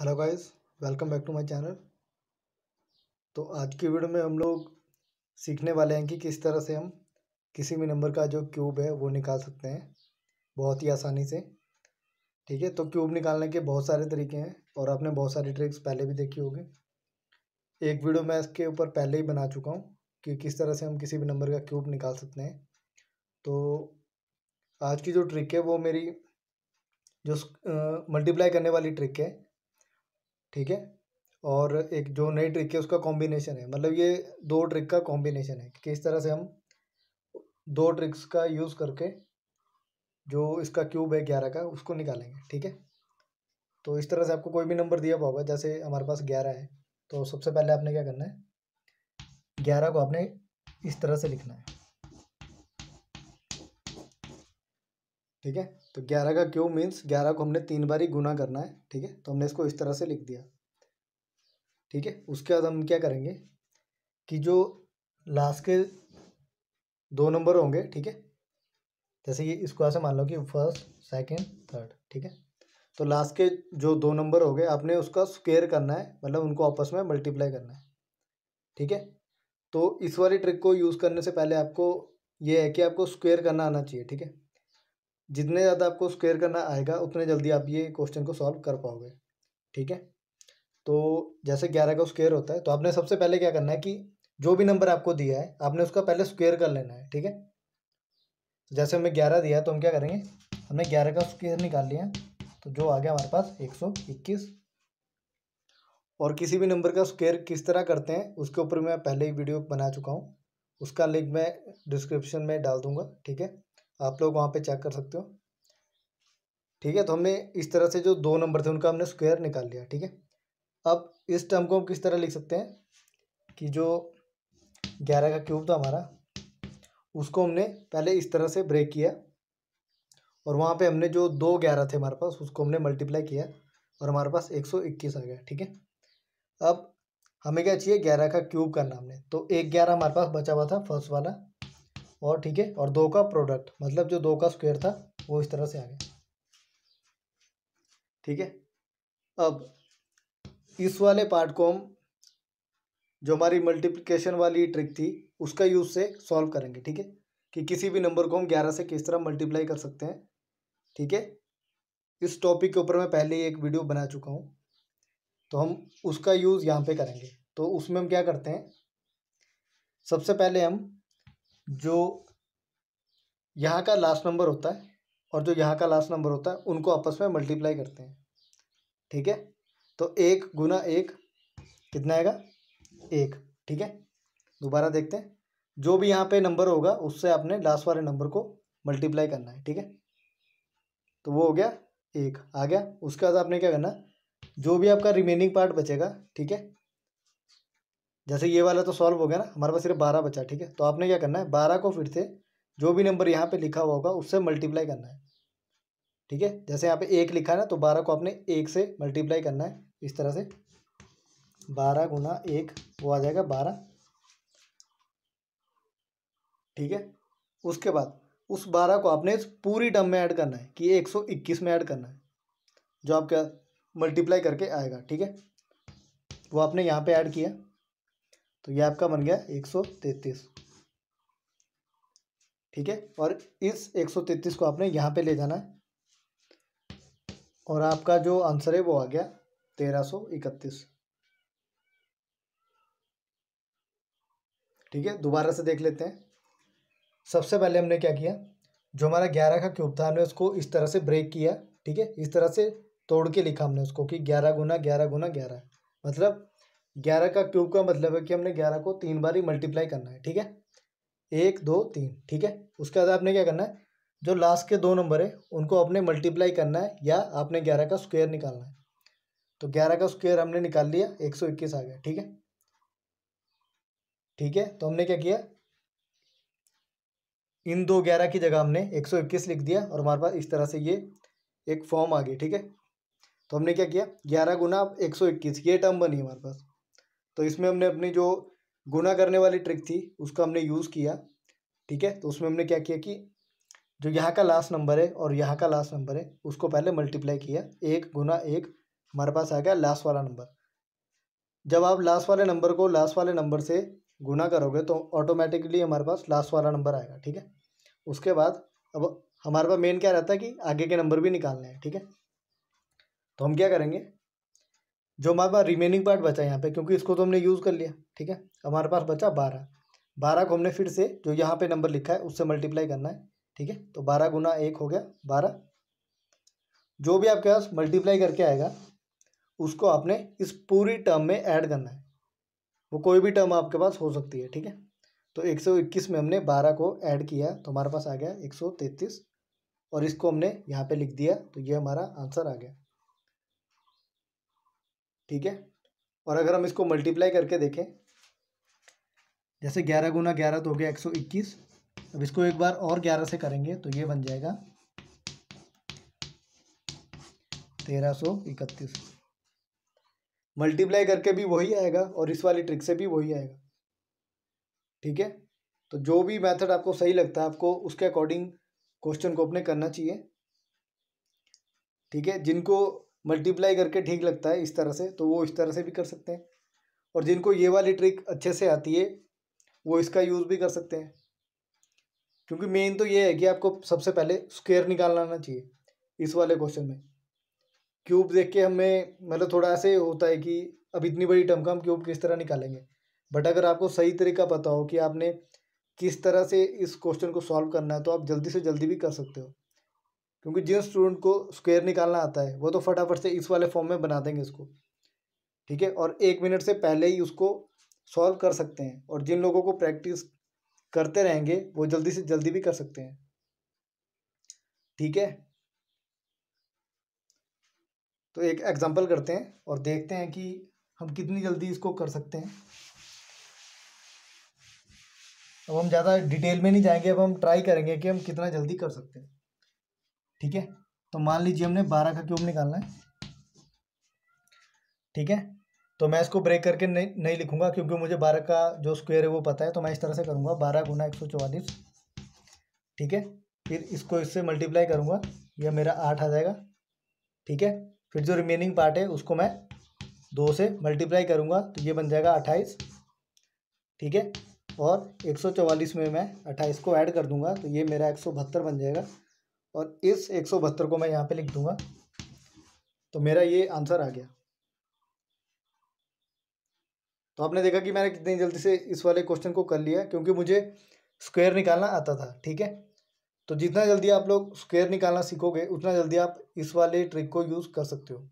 hello guys welcome back to my channel तो आज की वीडियो में हम लोग सीखने वाले हैं कि किस तरह से हम किसी भी नंबर का जो क्यूब है वो निकाल सकते हैं बहुत ही आसानी से ठीक है तो क्यूब निकालने के बहुत सारे तरीके हैं और आपने बहुत सारी ट्रिक्स पहले भी देखी होगी एक वीडियो मैं इसके ऊपर पहले ही बना चुका हूँ कि किस तरह से हम किसी भी नंबर का क्यूब निकाल सकते हैं तो आज की जो ट्रिक है वो मेरी जो मल्टीप्लाई करने वाली ट्रिक है ठीक है और एक जो नई ट्रिक है उसका कॉम्बिनेशन है मतलब ये दो ट्रिक का कॉम्बिनेशन है कि इस तरह से हम दो ट्रिक्स का यूज़ करके जो इसका क्यूब है ग्यारह का उसको निकालेंगे ठीक है तो इस तरह से आपको कोई भी नंबर दिया हुआ होगा जैसे हमारे पास ग्यारह है तो सबसे पहले आपने क्या करना है ग्यारह को आपने इस तरह से लिखना है ठीक है तो ग्यारह का क्यू मीन्स ग्यारह को हमने तीन बार ही गुना करना है ठीक है तो हमने इसको इस तरह से लिख दिया ठीक है उसके बाद हम क्या करेंगे कि जो लास्ट के दो नंबर होंगे ठीक है जैसे कि इसको ऐसे मान लो कि फर्स्ट सेकंड थर्ड ठीक है तो लास्ट के जो दो नंबर हो गए आपने उसका स्क्वेयर करना है मतलब उनको आपस में मल्टीप्लाई करना है ठीक है तो इस वाली ट्रिक को यूज़ करने से पहले आपको ये है कि आपको स्क्वेयर करना आना चाहिए ठीक है जितने ज़्यादा आपको स्क्वेयर करना आएगा उतने जल्दी आप ये क्वेश्चन को सॉल्व कर पाओगे ठीक है तो जैसे ग्यारह का स्क्वेयर होता है तो आपने सबसे पहले क्या करना है कि जो भी नंबर आपको दिया है आपने उसका पहले स्क्वेयर कर लेना है ठीक है जैसे हमें ग्यारह दिया है तो हम क्या करेंगे हमने ग्यारह का स्क्वेयर निकाल लिया तो जो आ गया हमारे पास एक सौ इक्कीस और किसी भी नंबर का स्क्वेयर किस तरह करते हैं उसके ऊपर मैं पहले ही वीडियो बना चुका हूँ उसका लिंक मैं डिस्क्रिप्शन में डाल दूंगा ठीक है आप लोग वहाँ पे चेक कर सकते हो ठीक है तो हमने इस तरह से जो दो नंबर थे उनका हमने स्क्वायर निकाल लिया ठीक है अब इस टर्म को हम किस तरह लिख सकते हैं कि जो ग्यारह का क्यूब था हमारा उसको हमने पहले इस तरह से ब्रेक किया और वहाँ पे हमने जो दो ग्यारह थे हमारे पास उसको हमने मल्टीप्लाई किया और हमारे पास एक सौ इक्कीस आ गया ठीक है अब हमें क्या चाहिए ग्यारह का क्यूब करना हमने तो एक ग्यारह हमारे पास बचा हुआ था फर्स्ट वाला और ठीक है और दो का प्रोडक्ट मतलब जो दो का स्क्वायर था वो इस तरह से आ गया ठीक है अब इस वाले पार्ट को हम जो हमारी मल्टीप्लिकेशन वाली ट्रिक थी उसका यूज़ से सॉल्व करेंगे ठीक है कि किसी भी नंबर को हम ग्यारह से किस तरह मल्टीप्लाई कर सकते हैं ठीक है इस टॉपिक के ऊपर मैं पहले ही एक वीडियो बना चुका हूँ तो हम उसका यूज़ यहाँ पे करेंगे तो उसमें हम क्या करते हैं सबसे पहले हम जो यहाँ का लास्ट नंबर होता है और जो यहाँ का लास्ट नंबर होता है उनको आपस में मल्टीप्लाई करते हैं ठीक है तो एक गुना एक कितना आएगा एक ठीक है दोबारा देखते हैं जो भी यहाँ पे नंबर होगा उससे आपने लास्ट वाले नंबर को मल्टीप्लाई करना है ठीक है तो वो हो गया एक आ गया उसके बाद आपने क्या करना जो भी आपका रिमेनिंग पार्ट बचेगा ठीक है जैसे ये वाला तो सॉल्व हो गया ना हमारे पास सिर्फ बारह बचा ठीक है तो आपने क्या करना है बारह को फिर से जो भी नंबर यहाँ पे लिखा हुआ होगा उससे मल्टीप्लाई करना है ठीक है जैसे यहाँ पे एक लिखा है ना तो बारह को आपने एक से मल्टीप्लाई करना है इस तरह से बारह गुना एक वो आ जाएगा बारह ठीक है उसके बाद उस बारह को आपने पूरी टर्म में ऐड करना है कि एक सौ इक्कीस में ऐड करना है जो आपका मल्टीप्लाई करके आएगा ठीक है वो आपने यहाँ पे ऐड किया तो ये आपका बन गया एक सौ ठीक है और इस एक सौ को आपने यहाँ पे ले जाना है और आपका जो आंसर है वो आ गया 1331 इकतीस ठीक है दोबारा से देख लेते हैं सबसे पहले हमने क्या किया जो हमारा ग्यारह का क्यूब था हमने उसको इस तरह से ब्रेक किया ठीक है इस तरह से तोड़ के लिखा हमने उसको कि ग्यारह गुना ग्यारह गुना ग्यारह मतलब ग्यारह का क्यूब का मतलब है कि हमने ग्यारह को तीन बार ही मल्टीप्लाई करना है ठीक है एक दो तीन ठीक है उसके बाद आपने क्या करना है जो लास्ट के दो नंबर है उनको आपने मल्टीप्लाई करना है या आपने ग्यारह का स्क्वेयर निकालना है तो ग्यारह का स्क्वेयर हमने निकाल लिया एक सौ इक्कीस आ गया ठीक है ठीक है तो हमने क्या किया इन दो ग्यारह की जगह हमने एक सौ इक्कीस लिख दिया और हमारे पास इस तरह से ये एक फॉर्म आ गई ठीक है तो हमने क्या किया ग्यारह गुना एक सौ इक्कीस ये टर्म बनी हमारे पास तो इसमें हमने अपनी जो गुना करने वाली ट्रिक थी उसका हमने यूज़ किया ठीक है तो उसमें हमने क्या किया कि जो यहाँ का लास्ट नंबर है और यहाँ का लास्ट नंबर है उसको पहले मल्टीप्लाई किया एक गुना एक हमारे पास आ गया लास्ट वाला नंबर जब आप लास्ट वाले नंबर को लास्ट वाले नंबर से गुना करोगे तो ऑटोमेटिकली हमारे पास लास्ट वाला नंबर आएगा ठीक है उसके बाद अब हमारे पास मेन क्या रहता है कि आगे के नंबर भी निकालने हैं ठीक है तो हम क्या करेंगे जो हमारे पास रिमेनिंग पार्ट बचा यहाँ पे क्योंकि इसको तो हमने यूज़ कर लिया ठीक है हमारे पास बचा बारह बारह को हमने फिर से जो यहाँ पे नंबर लिखा है उससे मल्टीप्लाई करना है ठीक है तो बारह गुना एक हो गया बारह जो भी आपके पास मल्टीप्लाई करके आएगा उसको आपने इस पूरी टर्म में ऐड करना है वो कोई भी टर्म आपके पास हो सकती है ठीक है तो एक सौ इक्कीस में हमने बारह को ऐड किया तो हमारे पास आ गया एक सौ तैंतीस और इसको हमने यहाँ पे लिख दिया तो ये हमारा आंसर आ गया ठीक है और अगर हम इसको मल्टीप्लाई करके देखें जैसे ग्यारह गुना ग्यारह तो हो गया एक सौ इक्कीस अब इसको एक बार और ग्यारह से करेंगे तो ये बन जाएगा तेरह सौ इकतीस मल्टीप्लाई करके भी वही आएगा और इस वाली ट्रिक से भी वही आएगा ठीक है तो जो भी मेथड आपको सही लगता है आपको उसके अकॉर्डिंग क्वेश्चन को अपने करना चाहिए ठीक है जिनको मल्टीप्लाई करके ठीक लगता है इस तरह से तो वो इस तरह से भी कर सकते हैं और जिनको ये वाली ट्रिक अच्छे से आती है वो इसका यूज़ भी कर सकते हैं क्योंकि मेन तो ये है कि आपको सबसे पहले स्क्वेयर निकालना आना चाहिए इस वाले क्वेश्चन में क्यूब देख के हमें मतलब थोड़ा ऐसे होता है कि अब इतनी बड़ी टम का हम क्यूब किस तरह निकालेंगे बट अगर आपको सही तरीका पता हो कि आपने किस तरह से इस क्वेश्चन को सॉल्व करना है तो आप जल्दी से जल्दी भी कर सकते हो क्योंकि जिन स्टूडेंट को स्क्वायर निकालना आता है वो तो फटाफट से इस वाले फॉर्म में बना देंगे इसको ठीक है और एक मिनट से पहले ही उसको सॉल्व कर सकते हैं और जिन लोगों को प्रैक्टिस करते रहेंगे वो जल्दी से जल्दी भी कर सकते हैं ठीक है तो एक एग्जांपल करते हैं और देखते हैं कि हम कितनी जल्दी इसको कर सकते हैं अब हम ज़्यादा डिटेल में नहीं जाएंगे अब हम ट्राई करेंगे कि हम कितना जल्दी कर सकते हैं ठीक है तो मान लीजिए हमने बारह का क्यूब निकालना है ठीक है तो मैं इसको ब्रेक करके नहीं नहीं लिखूंगा क्योंकि मुझे बारह का जो स्क्वायर है वो पता है तो मैं इस तरह से करूँगा बारह गुना एक सौ चौवालीस ठीक है फिर इसको इससे मल्टीप्लाई करूँगा यह मेरा आठ आ जाएगा ठीक है फिर जो रिमेनिंग पार्ट है उसको मैं दो से मल्टीप्लाई करूँगा तो ये बन जाएगा अट्ठाईस ठीक है और एक सौ चौवालीस में मैं अट्ठाईस को ऐड कर दूंगा तो ये मेरा एक सौ बहत्तर बन जाएगा और इस एक सौ बहत्तर को मैं यहाँ पे लिख दूंगा तो मेरा ये आंसर आ गया तो आपने देखा कि मैंने कितनी जल्दी से इस वाले क्वेश्चन को कर लिया क्योंकि मुझे स्क्वायर निकालना आता था ठीक है तो जितना जल्दी आप लोग स्क्वायर निकालना सीखोगे उतना जल्दी आप इस वाले ट्रिक को यूज़ कर सकते हो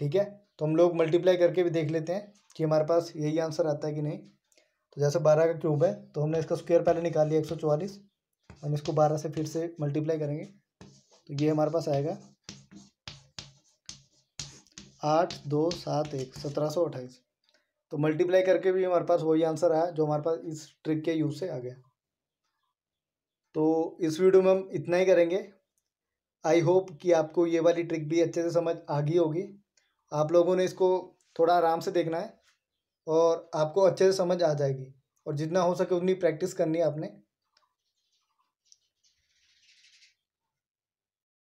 ठीक है तो हम लोग मल्टीप्लाई करके भी देख लेते हैं कि हमारे पास यही आंसर आता है कि नहीं तो जैसे बारह का क्यूब है तो हमने इसका स्क्वायर पहले निकाल लिया एक सौ चौवालीस हम इसको बारह से फिर से मल्टीप्लाई करेंगे तो ये हमारे पास आएगा आठ दो सात एक सत्रह सौ अट्ठाईस तो मल्टीप्लाई करके भी हमारे पास वही आंसर आया जो हमारे पास इस ट्रिक के यूज़ से आ गया तो इस वीडियो में हम इतना ही करेंगे आई होप कि आपको ये वाली ट्रिक भी अच्छे से समझ आ गई होगी आप लोगों ने इसको थोड़ा आराम से देखना है और आपको अच्छे से समझ आ जाएगी और जितना हो सके उतनी प्रैक्टिस करनी है आपने